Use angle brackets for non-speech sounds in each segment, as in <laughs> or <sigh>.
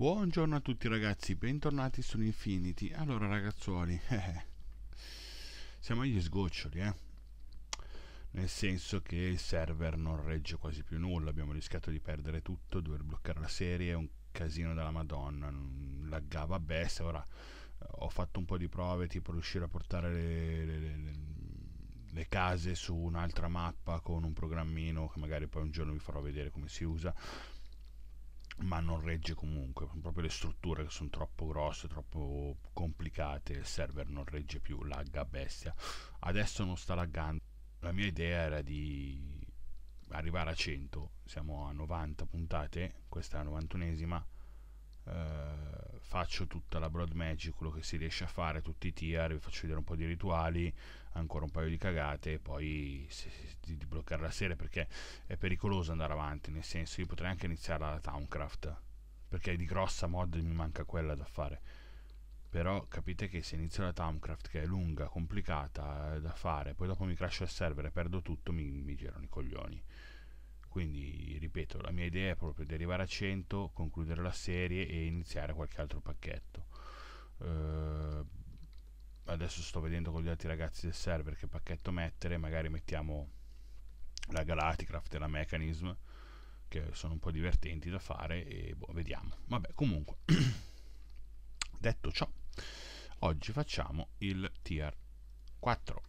Buongiorno a tutti ragazzi, bentornati su Infinity. Allora ragazzuoli, <laughs> eh, siamo agli sgoccioli, eh. Nel senso che il server non regge quasi più nulla, abbiamo rischiato di perdere tutto, dover bloccare la serie, un casino della madonna, mm, laggava a bestia, ora eh, ho fatto un po' di prove tipo riuscire a portare le, le, le, le case su un'altra mappa con un programmino che magari poi un giorno vi farò vedere come si usa ma non regge comunque, proprio le strutture che sono troppo grosse, troppo complicate, il server non regge più, lagga bestia. Adesso non sta laggando. La mia idea era di arrivare a 100, siamo a 90 puntate, questa è la 91esima eh, faccio tutta la broad magic, quello che si riesce a fare, tutti i tier, vi faccio vedere un po' di rituali, ancora un paio di cagate e poi se, se, di bloccare la serie perché è pericoloso andare avanti, nel senso io potrei anche iniziare la Towncraft perché di grossa mod mi manca quella da fare. Però capite che se inizio la Towncraft che è lunga, complicata eh, da fare, poi dopo mi crasho il server e perdo tutto, mi, mi girano i coglioni. Quindi, ripeto, la mia idea è proprio di arrivare a 100, concludere la serie e iniziare qualche altro pacchetto. Uh, adesso sto vedendo con gli altri ragazzi del server che pacchetto mettere, magari mettiamo la Galacticraft e la Mechanism che sono un po' divertenti da fare e boh, vediamo. Vabbè, comunque, <clears throat> detto ciò, oggi facciamo il tier 4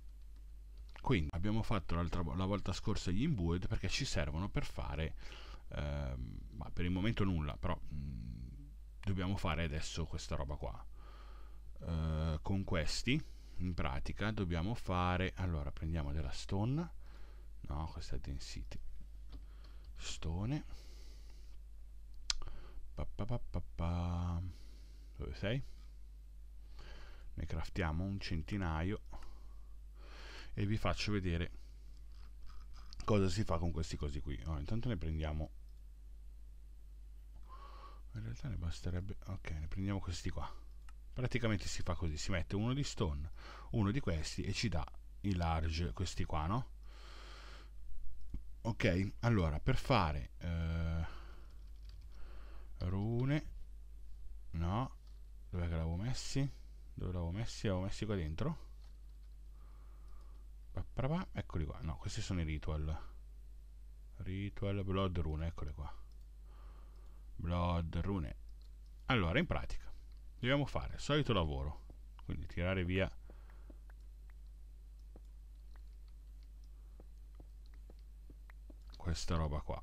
quindi abbiamo fatto la volta scorsa gli imbued perché ci servono per fare ehm, ma per il momento nulla però mh, mhmm, dobbiamo fare adesso questa roba qua eh, con questi in pratica dobbiamo fare allora prendiamo della stone no questa è density stone pa, pa, pa, dove sei? ne craftiamo un centinaio e vi faccio vedere cosa si fa con questi cosi qui allora, intanto ne prendiamo in realtà ne basterebbe ok ne prendiamo questi qua praticamente si fa così si mette uno di stone uno di questi e ci dà i large questi qua no ok allora per fare eh, rune no dove l'avevo messi dove l'avevo messi l'avevo messi qua dentro eccoli qua no questi sono i ritual ritual blood rune eccole qua blood rune allora in pratica dobbiamo fare il solito lavoro quindi tirare via questa roba qua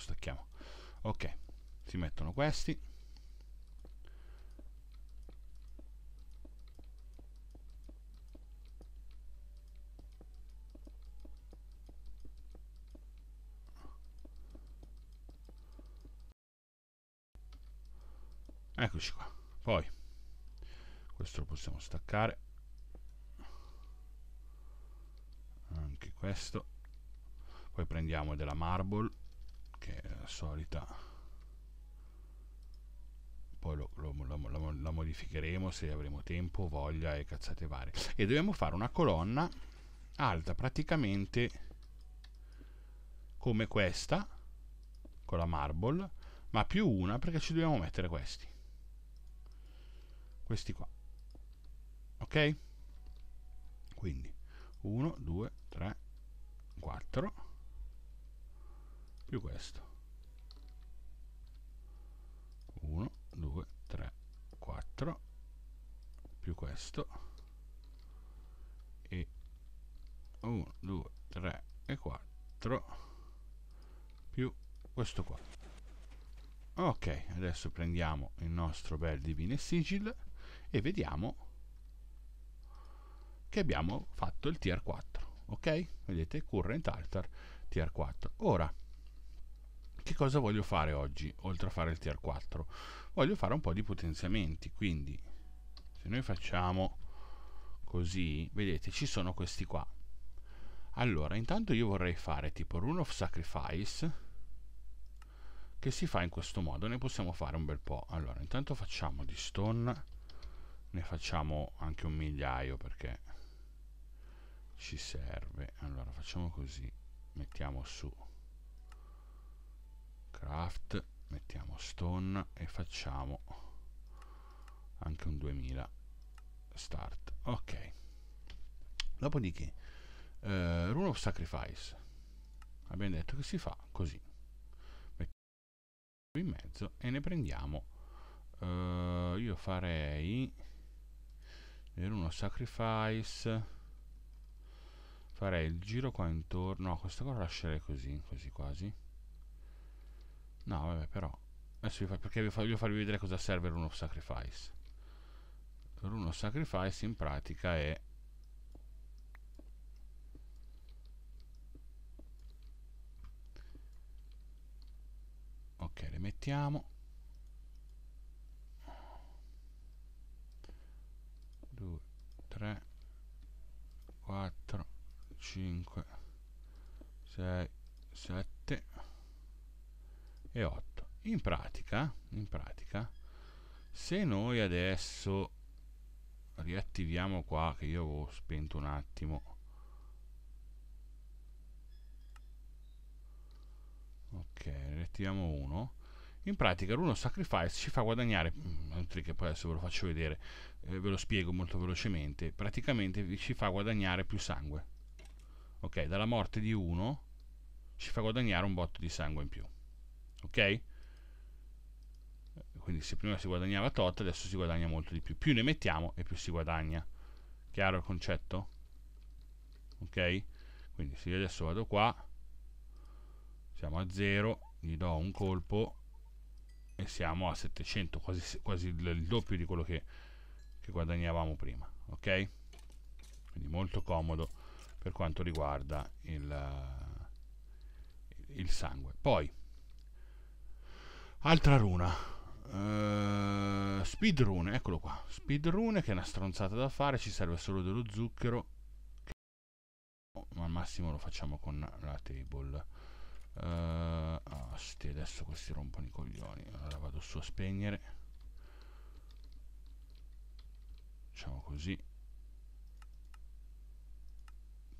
stacchiamo ok si mettono questi eccoci qua poi questo lo possiamo staccare anche questo poi prendiamo della marble solita poi lo, lo, lo, la modificheremo se avremo tempo, voglia e cazzate varie e dobbiamo fare una colonna alta praticamente come questa con la marble ma più una perché ci dobbiamo mettere questi questi qua ok? quindi 1, 2, 3, 4 più questo 1 2 3 4 più questo e 1 2 3 e 4 più questo qua ok adesso prendiamo il nostro bel divine sigil e vediamo che abbiamo fatto il tier 4 ok vedete current altar tier 4 ora che cosa voglio fare oggi, oltre a fare il tier 4? Voglio fare un po' di potenziamenti, quindi se noi facciamo così, vedete, ci sono questi qua. Allora, intanto io vorrei fare tipo Rune of Sacrifice, che si fa in questo modo, ne possiamo fare un bel po'. Allora, intanto facciamo di stone, ne facciamo anche un migliaio perché ci serve. Allora, facciamo così, mettiamo su craft mettiamo stone e facciamo anche un 2000 start ok dopodiché eh, rule of sacrifice abbiamo detto che si fa così mettiamo in mezzo e ne prendiamo eh, io farei rune of sacrifice farei il giro qua intorno no questa cosa la lascerei così così quasi No, vabbè, però. Adesso vi fa, perché vi voglio farvi vedere cosa serve l'uno of sacrifice. L'uno of sacrifice in pratica è Ok, le mettiamo. Due, tre, quattro, cinque, sei, sette e 8 in pratica, in pratica se noi adesso riattiviamo qua che io avevo spento un attimo ok riattiviamo 1 in pratica l'uno sacrifice ci fa guadagnare mm, un trick che poi adesso ve lo faccio vedere eh, ve lo spiego molto velocemente praticamente ci fa guadagnare più sangue ok dalla morte di uno ci fa guadagnare un botto di sangue in più ok? Quindi se prima si guadagnava tot, adesso si guadagna molto di più. Più ne mettiamo e più si guadagna. Chiaro il concetto? Ok? Quindi se io adesso vado qua, siamo a 0, gli do un colpo e siamo a 700, quasi, quasi il doppio di quello che, che guadagnavamo prima. Ok? Quindi molto comodo per quanto riguarda il, il sangue. Poi Altra runa. Uh, speed rune, eccolo qua. Speed rune che è una stronzata da fare, ci serve solo dello zucchero. Oh, ma al massimo lo facciamo con la table. Uh, eh, asti, ah, adesso questi rompono i coglioni. Allora vado su a spegnere. Facciamo così.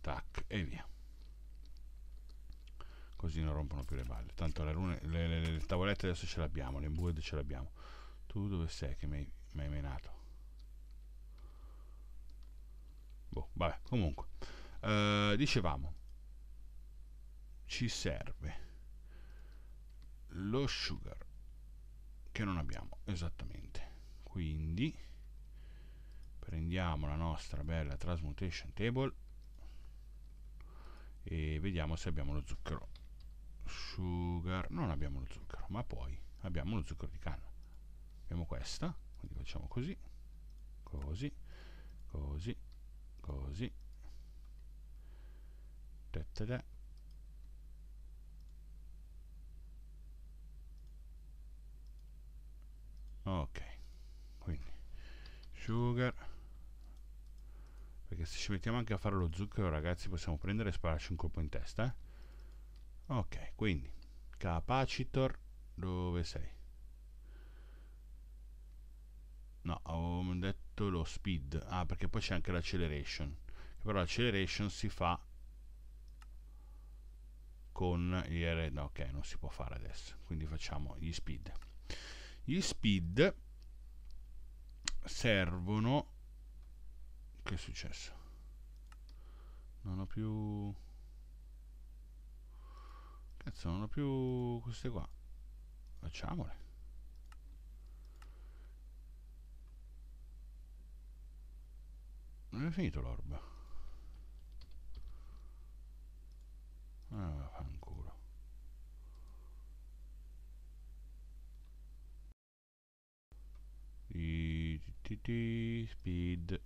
Tac, e via così non rompono più le balle. Tanto le, rune, le, le, le tavolette adesso ce l'abbiamo, le imbued ce l'abbiamo. Tu dove sei che mi hai menato? Boh, vabbè, comunque. Uh, dicevamo, ci serve lo sugar che non abbiamo esattamente. Quindi prendiamo la nostra bella transmutation table e vediamo se abbiamo lo zucchero sugar, non abbiamo lo zucchero, ma poi abbiamo lo zucchero di canna. Abbiamo questa, quindi facciamo così, così, così, così, tetede. Ok, quindi sugar, perché se ci mettiamo anche a fare lo zucchero ragazzi possiamo prendere e spararci un colpo in testa, eh? ok quindi capacitor dove sei no avevo detto lo speed ah perché poi c'è anche l'acceleration però l'acceleration si fa con gli R no, ok non si può fare adesso quindi facciamo gli speed gli speed servono che è successo non ho più Cazzo, non ho più queste qua. Facciamole. Non è finito l'orba. Ah, fanculo. I, ti, ti, speed.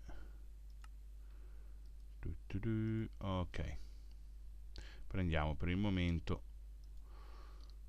Du, du, du. Ok. Prendiamo per il momento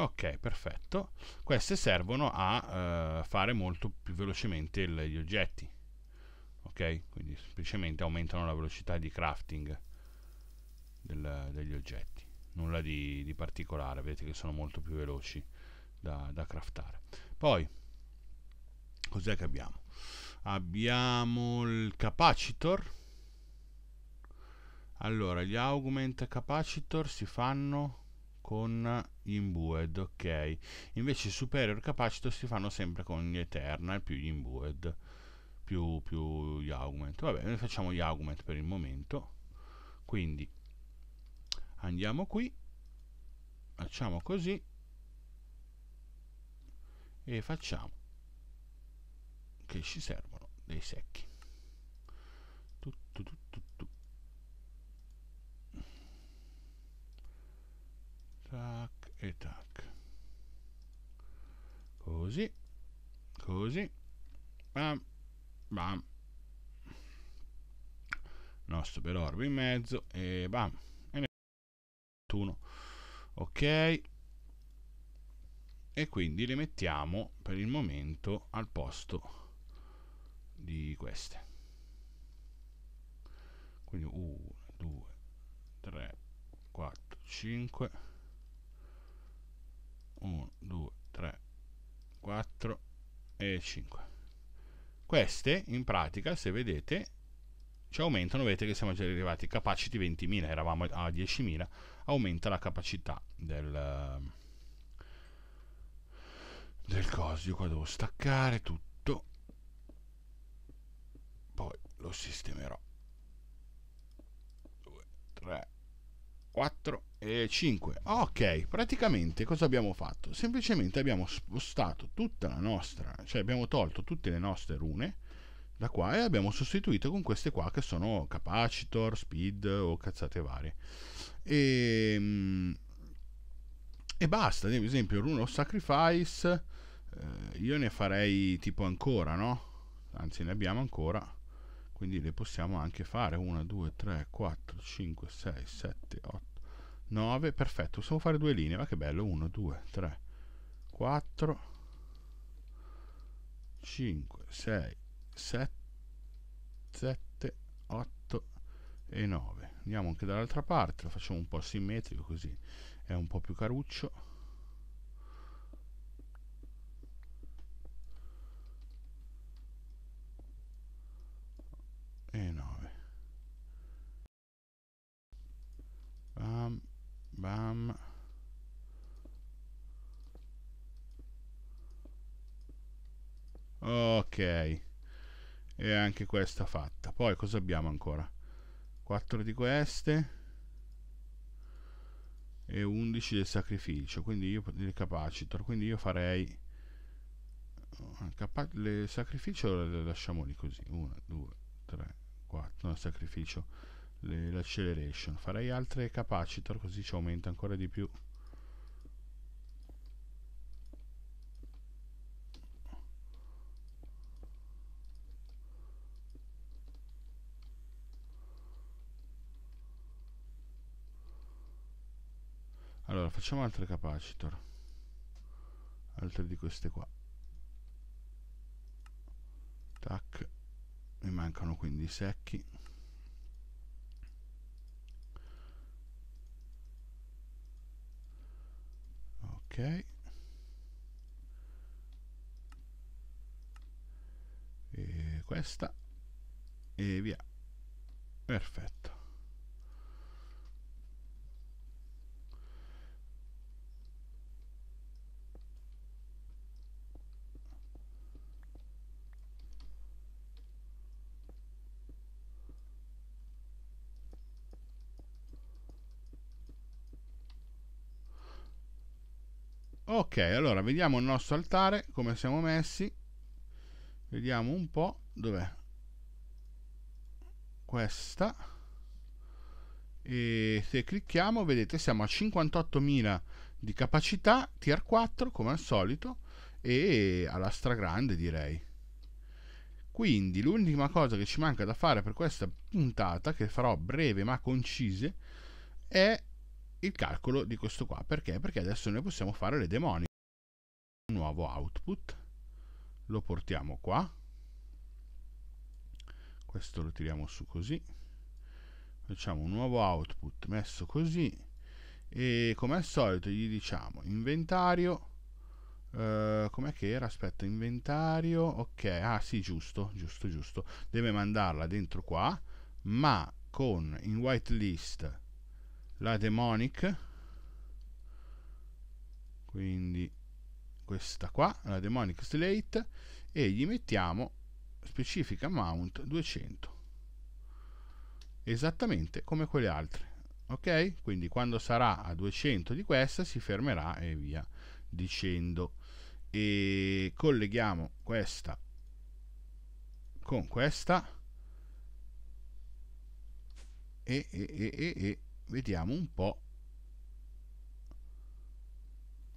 ok perfetto queste servono a eh, fare molto più velocemente il, gli oggetti ok quindi semplicemente aumentano la velocità di crafting del, degli oggetti nulla di, di, particolare vedete che sono molto più veloci da, da craftare poi cos'è che abbiamo abbiamo il capacitor allora gli augment capacitor si fanno con Imbued, ok. Invece Superior Capacitor si fanno sempre con gli Eternal più gli Imbued, più, più gli Augment. Vabbè, noi facciamo gli Augment per il momento. Quindi andiamo qui, facciamo così e facciamo che ci servono dei secchi. tac e tac così così bam bam nostro per orbo in mezzo e bam e ne 1 ok e quindi le mettiamo per il momento al posto di queste quindi 1 2 3 4 5 1 2 3 4 e 5 queste in pratica se vedete ci aumentano vedete che siamo già arrivati capacity 20.000 eravamo a 10.000 aumenta la capacità del del coso io qua devo staccare tutto poi lo sistemerò 4 e 5. Ok, praticamente cosa abbiamo fatto? Semplicemente abbiamo spostato tutta la nostra, cioè abbiamo tolto tutte le nostre rune da qua e abbiamo sostituito con queste qua che sono capacitor, speed o cazzate varie. E, ehm, e basta, ad esempio rune o sacrifice, eh, io ne farei tipo ancora, no? Anzi ne abbiamo ancora quindi le possiamo anche fare 1 2 3 4 5 6 7 8 9 perfetto possiamo fare due linee ma che bello 1 2 3 4 5 6 7 7 8 e 9 andiamo anche dall'altra parte lo facciamo un po' simmetrico così è un po' più caruccio e 9 bam bam ok e anche questa fatta poi cosa abbiamo ancora 4 di queste e 11 del sacrificio quindi io il capacitor quindi io farei eh, il sacrificio le lasciamo lì così 1 2 3 4 nel sacrificio l'acceleration farei altre capacitor così ci aumenta ancora di più allora facciamo altre capacitor altre di queste qua mancano quindi i secchi ok e questa e via perfetto ok allora vediamo il nostro altare come siamo messi vediamo un po' dov'è questa e se clicchiamo vedete siamo a 58.000 di capacità tier 4 come al solito e alla stragrande direi quindi l'ultima cosa che ci manca da fare per questa puntata che farò breve ma concise è il calcolo di questo qua perché? Perché adesso noi possiamo fare le demoni Un nuovo output, lo portiamo qua, questo lo tiriamo su così, facciamo un nuovo output messo così e come al solito gli diciamo inventario, Uh, com'è che era? Aspetta, inventario, ok, ah sì, giusto, giusto, giusto, deve mandarla dentro qua, ma con in whitelist la demonic quindi questa qua la demonic slate e gli mettiamo specifica mount 200 esattamente come quelle altre ok quindi quando sarà a 200 di questa si fermerà e via dicendo e colleghiamo questa con questa e, e, e, e vediamo un po'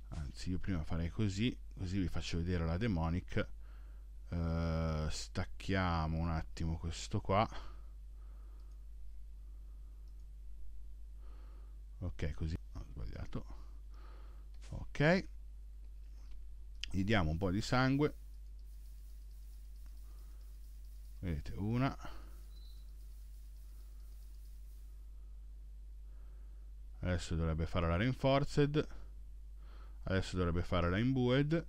anzi io prima farei così così vi faccio vedere la demonic uh, stacchiamo un attimo questo qua ok così ho sbagliato ok gli diamo un po' di sangue vedete una adesso dovrebbe fare la reinforced adesso dovrebbe fare la imbued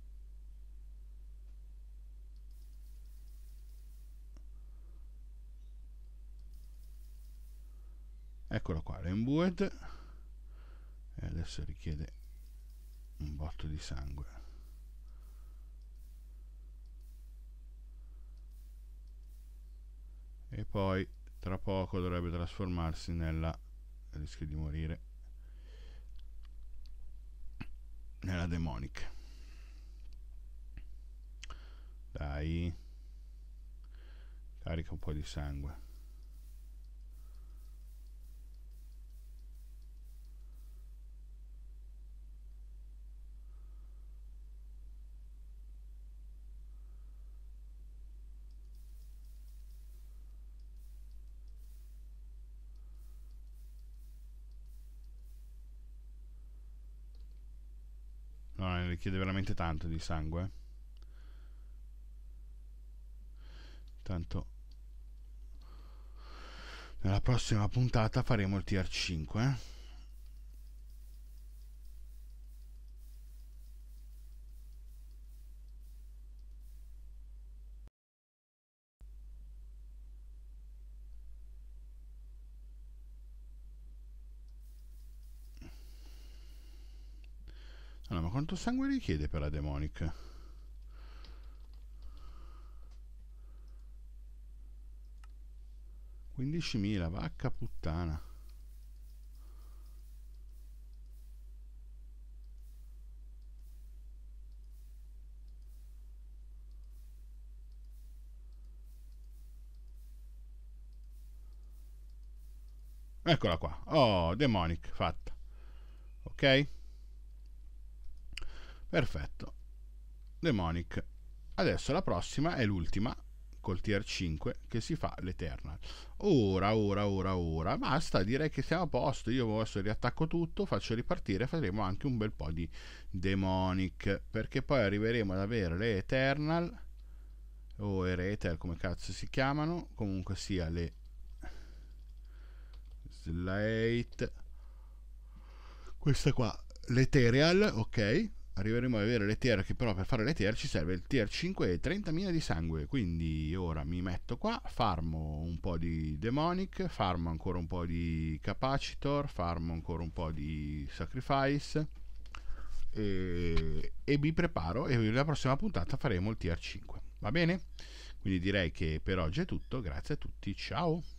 eccolo qua la imbued e adesso richiede un botto di sangue e poi tra poco dovrebbe trasformarsi nella rischio di morire nella demonica. Dai, carica un po' di sangue. richiede veramente tanto di sangue. Tanto nella prossima puntata faremo il tier 5 quanto sangue richiede per la demonic? Quindicimila, vacca puttana. Eccola qua. Oh, demonic, fatta. Ok? Perfetto. Demonic. Adesso la prossima è l'ultima col tier 5 che si fa l'Eternal. Ora, ora, ora, ora. Basta, direi che siamo a posto. Io adesso riattacco tutto, faccio ripartire, e faremo anche un bel po' di Demonic. Perché poi arriveremo ad avere le Eternal. O Ereter, come cazzo si chiamano. Comunque sia le Slate. Questa qua, l'Ethereal, ok arriveremo ad avere le tier che però per fare le tier ci serve il tier 5 e 30.000 di sangue quindi ora mi metto qua farmo un po' di demonic farmo ancora un po' di capacitor farmo ancora un po' di sacrifice e, e vi preparo e nella prossima puntata faremo il tier 5 va bene? quindi direi che per oggi è tutto grazie a tutti ciao